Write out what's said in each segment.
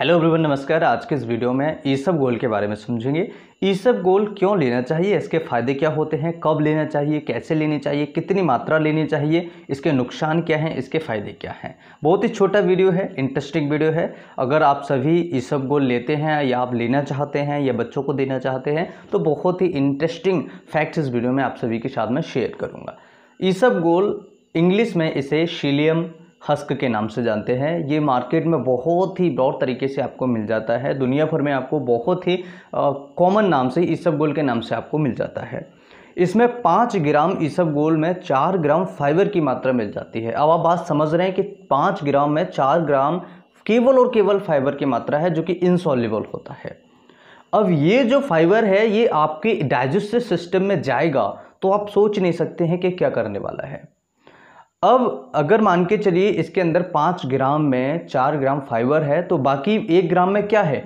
hello everyone नमस्कार आज के इस वीडियो में ईसब गोल के बारे में समझेंगे ईसब गोल क्यों लेना चाहिए इसके फ़ायदे क्या होते हैं कब लेना चाहिए कैसे लेने चाहिए कितनी मात्रा लेनी चाहिए इसके नुकसान क्या हैं इसके फ़ायदे क्या हैं बहुत ही छोटा वीडियो है इंटरेस्टिंग वीडियो है अगर आप सभी ईसब गोल लेते हैं या आप लेना चाहते हैं या बच्चों को देना चाहते हैं तो बहुत ही इंटरेस्टिंग फैक्ट्स इस वीडियो में आप सभी के साथ में शेयर करूँगा ईसब गोल इंग्लिश में इसे शीलियम हस्क के नाम से जानते हैं ये मार्केट में बहुत ही ब्रॉड तरीके से आपको मिल जाता है दुनिया भर में आपको बहुत ही कॉमन नाम से गोल के नाम से आपको मिल जाता है इसमें पाँच ग्राम गोल में चार ग्राम फाइबर की मात्रा मिल जाती है अब आप बात समझ रहे हैं कि पाँच ग्राम में चार ग्राम केवल और केवल फाइबर की मात्रा है जो कि इनसॉल्यूबल होता है अब ये जो फाइबर है ये आपके डाइजेस्टिव सिस्टम में जाएगा तो आप सोच नहीं सकते हैं कि क्या करने वाला है अब अगर मान के चलिए इसके अंदर पाँच ग्राम में चार ग्राम फाइबर है तो बाकी एक ग्राम में क्या है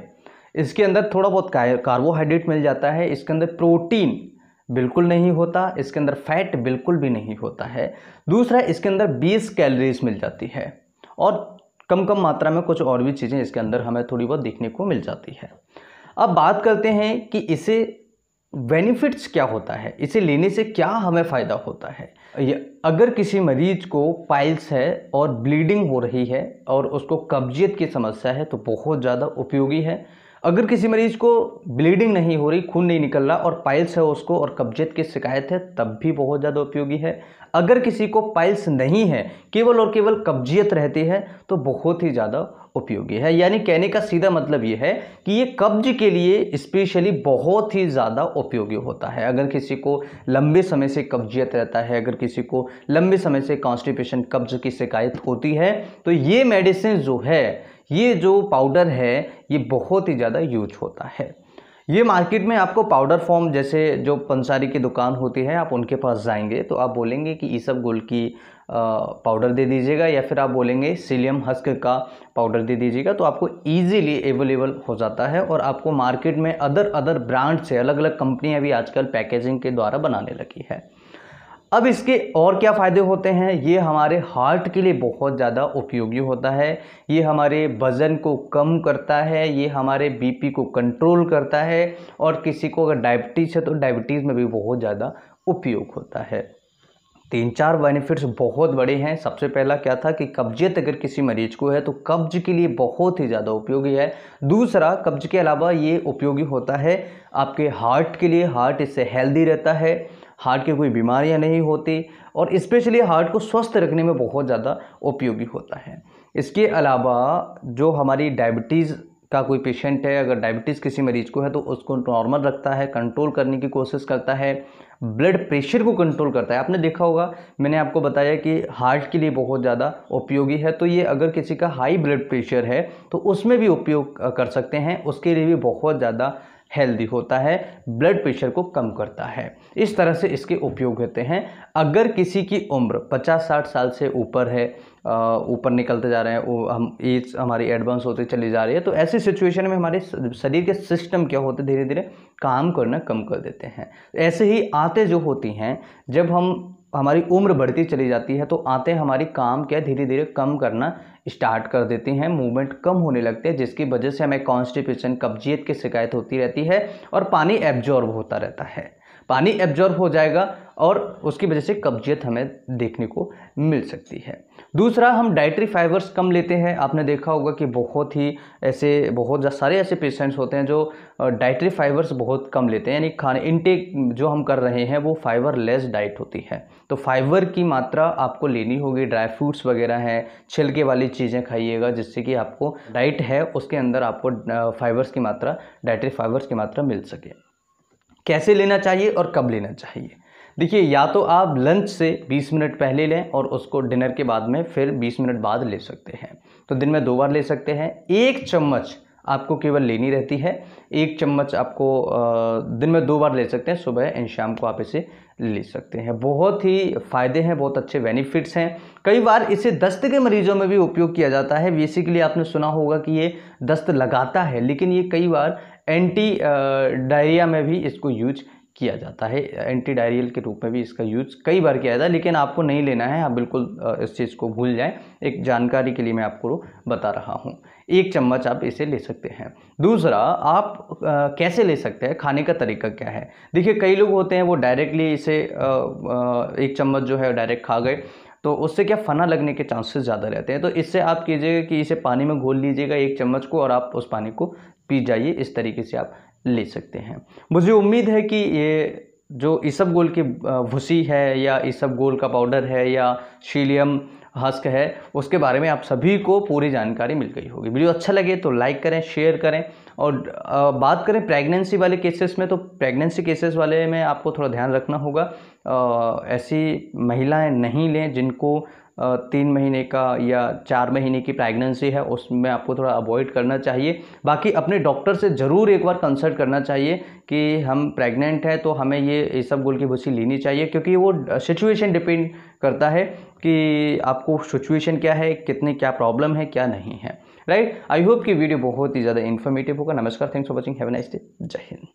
इसके अंदर थोड़ा बहुत कार्बोहाइड्रेट मिल जाता है इसके अंदर प्रोटीन बिल्कुल नहीं होता इसके अंदर फैट बिल्कुल भी नहीं होता है दूसरा इसके अंदर 20 कैलोरीज मिल जाती है और कम कम मात्रा में कुछ और भी चीज़ें इसके अंदर हमें थोड़ी बहुत देखने को मिल जाती है अब बात करते हैं कि इसे बेनिफिट्स क्या होता है इसे लेने से क्या हमें फ़ायदा होता है अगर किसी मरीज को पाइल्स है और ब्लीडिंग हो रही है और उसको कब्जियत की समस्या है तो बहुत ज़्यादा उपयोगी है अगर किसी मरीज को ब्लीडिंग नहीं हो रही खून नहीं निकल रहा और पाइल्स है उसको और कब्जियत की शिकायत है तब भी बहुत ज़्यादा उपयोगी है अगर किसी को पाइल्स नहीं है केवल और केवल कब्जियत रहती है तो बहुत ही ज़्यादा उपयोगी है यानी कहने का सीधा मतलब ये है कि ये कब्ज के लिए स्पेशली बहुत ही ज़्यादा उपयोगी होता है अगर किसी को लंबे समय से कब्जियत रहता है अगर किसी को लंबे समय से कॉन्स्टिपेशन कब्ज की शिकायत होती है तो ये मेडिसिन जो है ये जो पाउडर है ये बहुत ही ज़्यादा यूज होता है ये मार्केट में आपको पाउडर फॉर्म जैसे जो पंसारी की दुकान होती है आप उनके पास जाएंगे तो आप बोलेंगे कि सब गुल की पाउडर दे दीजिएगा या फिर आप बोलेंगे सिलियम हस्क का पाउडर दे दीजिएगा तो आपको इजीली अवेलेबल हो जाता है और आपको मार्केट में अदर अदर ब्रांड से अलग अलग कंपनियां भी आजकल पैकेजिंग के द्वारा बनाने लगी है अब इसके और क्या फ़ायदे होते हैं ये हमारे हार्ट के लिए बहुत ज़्यादा उपयोगी होता है ये हमारे वज़न को कम करता है ये हमारे बीपी को कंट्रोल करता है और किसी को अगर डायबिटीज़ है तो डायबिटीज़ में भी बहुत ज़्यादा उपयोग होता है तीन चार बेनिफिट्स बहुत बड़े हैं सबसे पहला क्या था कि कब्जियत अगर किसी मरीज को है तो कब्ज के लिए बहुत ही ज़्यादा उपयोगी है दूसरा कब्ज के अलावा ये उपयोगी होता है आपके हार्ट के लिए हार्ट इससे हेल्दी रहता है हार्ट की कोई बीमारियाँ नहीं होती और इस्पेशली हार्ट को स्वस्थ रखने में बहुत ज़्यादा उपयोगी होता है इसके अलावा जो हमारी डायबिटीज़ का कोई पेशेंट है अगर डायबिटीज़ किसी मरीज को है तो उसको नॉर्मल रखता है कंट्रोल करने की कोशिश करता है ब्लड प्रेशर को कंट्रोल करता है आपने देखा होगा मैंने आपको बताया कि हार्ट के लिए बहुत ज़्यादा उपयोगी है तो ये अगर किसी का हाई ब्लड प्रेशर है तो उसमें भी उपयोग कर सकते हैं उसके लिए भी बहुत ज़्यादा हेल्दी होता है ब्लड प्रेशर को कम करता है इस तरह से इसके उपयोग होते हैं अगर किसी की उम्र 50-60 साल से ऊपर है ऊपर निकलते जा रहे हैं हम एज हमारी एडवांस होते चली जा रही है तो ऐसी सिचुएशन में हमारे शरीर के सिस्टम क्या होते धीरे धीरे काम करना कम कर देते हैं ऐसे ही आते जो होती हैं जब हम हमारी उम्र बढ़ती चली जाती है तो आते हमारी काम क्या धीरे धीरे कम करना स्टार्ट कर देती हैं मूवमेंट कम होने लगते हैं जिसकी वजह से हमें कॉन्स्टिपेशन कब्जियत की शिकायत होती रहती है और पानी एब्जॉर्ब होता रहता है पानी एब्जॉर्ब हो जाएगा और उसकी वजह से कब्जियत हमें देखने को मिल सकती है दूसरा हम डाइट्री फाइबर्स कम लेते हैं आपने देखा होगा कि बहुत ही ऐसे बहुत सारे ऐसे पेशेंट्स होते हैं जो डाइटरी फाइबर्स बहुत कम लेते हैं यानी खाने इनटेक जो हम कर रहे हैं वो फाइबर लेस डाइट होती है तो फाइबर की मात्रा आपको लेनी होगी ड्राई फ्रूट्स वगैरह हैं छिलके वाली चीज़ें खाइएगा जिससे कि आपको डाइट है उसके अंदर आपको फाइबर्स की मात्रा डाइट्री फाइबर्स की मात्रा मिल सके कैसे लेना चाहिए और कब लेना चाहिए देखिए या तो आप लंच से 20 मिनट पहले लें और उसको डिनर के बाद में फिर 20 मिनट बाद ले सकते हैं तो दिन में दो बार ले सकते हैं एक चम्मच आपको केवल लेनी रहती है एक चम्मच आपको दिन में दो बार ले सकते हैं सुबह एंड शाम को आप इसे ले सकते हैं बहुत ही फ़ायदे हैं बहुत अच्छे बेनिफिट्स हैं कई बार इसे दस्त के मरीजों में भी उपयोग किया जाता है बेसिकली आपने सुना होगा कि ये दस्त लगाता है लेकिन ये कई बार एंटी डायरिया में भी इसको यूज किया जाता है एंटी डायरियल के रूप में भी इसका यूज़ कई बार किया जाता है लेकिन आपको नहीं लेना है आप बिल्कुल इस चीज़ को भूल जाएं एक जानकारी के लिए मैं आपको बता रहा हूँ एक चम्मच आप इसे ले सकते हैं दूसरा आप आ, कैसे ले सकते हैं खाने का तरीका क्या है देखिए कई लोग होते हैं वो डायरेक्टली इसे आ, आ, एक चम्मच जो है डायरेक्ट खा गए तो उससे क्या फना लगने के चांसेस ज़्यादा रहते हैं तो इससे आप कीजिएगा कि इसे पानी में घोल लीजिएगा एक चम्मच को और आप उस पानी को पी जाइए इस तरीके से आप ले सकते हैं मुझे उम्मीद है कि ये जो इसब गोल की भूसी है या इसब गोल का पाउडर है या शीलियम हस्क है उसके बारे में आप सभी को पूरी जानकारी मिल गई होगी वीडियो अच्छा लगे तो लाइक करें शेयर करें और बात करें प्रेगनेंसी वाले केसेस में तो प्रेगनेंसी केसेस वाले में आपको थोड़ा ध्यान रखना होगा ऐसी महिलाएं नहीं लें जिनको तीन महीने का या चार महीने की प्रेगनेंसी है उसमें आपको थोड़ा अवॉइड करना चाहिए बाकी अपने डॉक्टर से ज़रूर एक बार कंसल्ट करना चाहिए कि हम प्रेग्नेंट हैं तो हमें ये ये सब गुल की भूसी लेनी चाहिए क्योंकि वो सिचुएशन डिपेंड करता है कि आपको सिचुएशन क्या है कितने क्या प्रॉब्लम है क्या नहीं है राइट आई होप कि वीडियो बहुत ही ज़्यादा इन्फॉर्मेटिव होगा नमस्कार thanks for watching have nice day जय हिंद